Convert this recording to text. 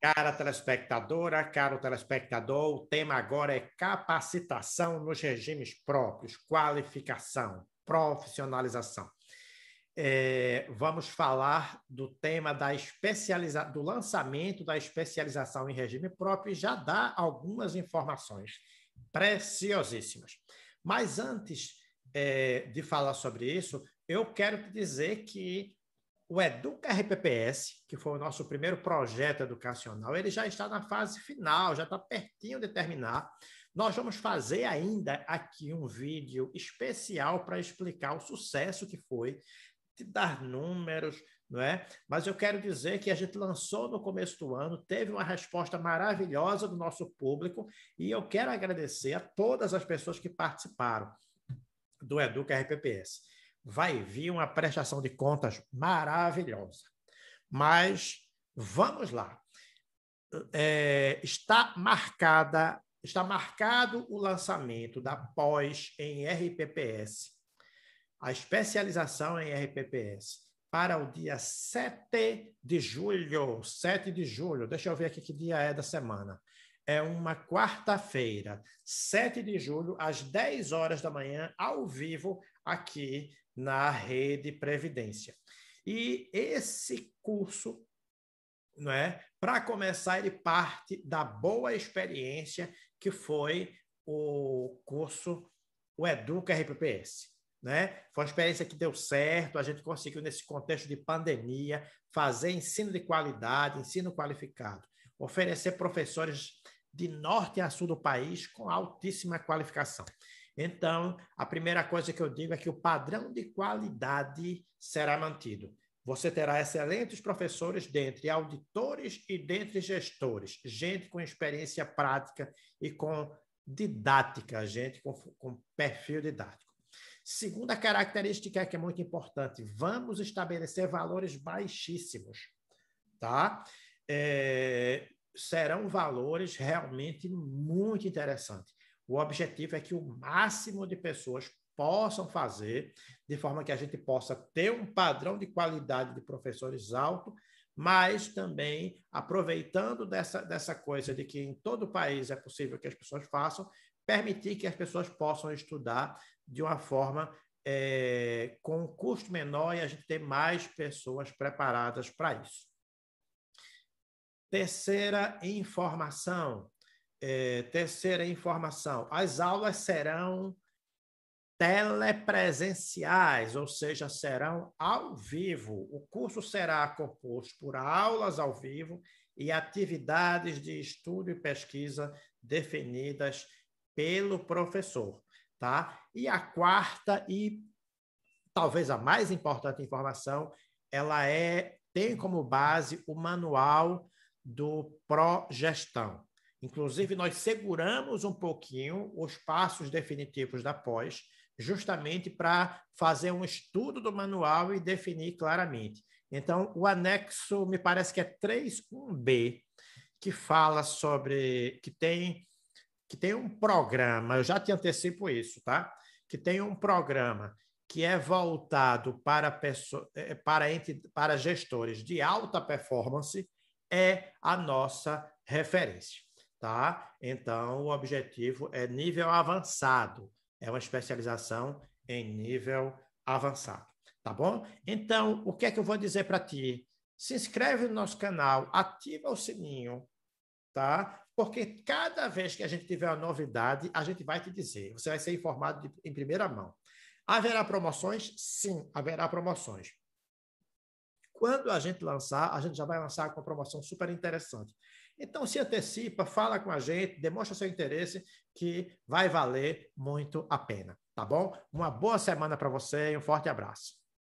Cara telespectadora, caro telespectador, o tema agora é capacitação nos regimes próprios, qualificação, profissionalização. É, vamos falar do tema da especializa do lançamento da especialização em regime próprio e já dá algumas informações preciosíssimas. Mas antes é, de falar sobre isso, eu quero te dizer que o Educa RPPS, que foi o nosso primeiro projeto educacional, ele já está na fase final, já está pertinho de terminar. Nós vamos fazer ainda aqui um vídeo especial para explicar o sucesso que foi, te dar números, não é? Mas eu quero dizer que a gente lançou no começo do ano, teve uma resposta maravilhosa do nosso público e eu quero agradecer a todas as pessoas que participaram do Educa RPPS vai vir uma prestação de contas maravilhosa. Mas vamos lá. É, está marcada, está marcado o lançamento da pós em RPPS, a especialização em RPPS, para o dia 7 de julho. 7 de julho. Deixa eu ver aqui que dia é da semana é uma quarta-feira, 7 de julho, às 10 horas da manhã, ao vivo, aqui na Rede Previdência. E esse curso, não é? Para começar, ele parte da boa experiência que foi o curso o Educa RPPS. Né? Foi uma experiência que deu certo, a gente conseguiu, nesse contexto de pandemia, fazer ensino de qualidade, ensino qualificado, oferecer professores de norte a sul do país com altíssima qualificação. Então, a primeira coisa que eu digo é que o padrão de qualidade será mantido. Você terá excelentes professores dentre auditores e dentre gestores, gente com experiência prática e com didática, gente com, com perfil didático. Segunda característica que é muito importante: vamos estabelecer valores baixíssimos, tá? É, serão valores realmente muito interessantes. O objetivo é que o máximo de pessoas possam fazer, de forma que a gente possa ter um padrão de qualidade de professores alto, mas também aproveitando dessa, dessa coisa de que em todo o país é possível que as pessoas façam, permitir que as pessoas possam estudar de uma forma é, com um custo menor e a gente ter mais pessoas preparadas para isso. Terceira informação. É, terceira informação. As aulas serão telepresenciais, ou seja, serão ao vivo. O curso será composto por aulas ao vivo e atividades de estudo e pesquisa definidas pelo professor, tá? E a quarta e talvez a mais importante informação, ela é tem como base o manual do pró-gestão. Inclusive, nós seguramos um pouquinho os passos definitivos da pós, justamente para fazer um estudo do manual e definir claramente. Então, o anexo, me parece que é 3.1b, que fala sobre que tem que tem um programa, eu já te antecipo isso, tá? Que tem um programa que é voltado para pessoa, é, para, para gestores de alta performance é a nossa referência, tá? Então, o objetivo é nível avançado, é uma especialização em nível avançado, tá bom? Então, o que é que eu vou dizer para ti? Se inscreve no nosso canal, ativa o sininho, tá? Porque cada vez que a gente tiver uma novidade, a gente vai te dizer, você vai ser informado de, em primeira mão. Haverá promoções? Sim, haverá promoções quando a gente lançar, a gente já vai lançar com uma promoção super interessante. Então, se antecipa, fala com a gente, demonstra seu interesse, que vai valer muito a pena, tá bom? Uma boa semana para você e um forte abraço.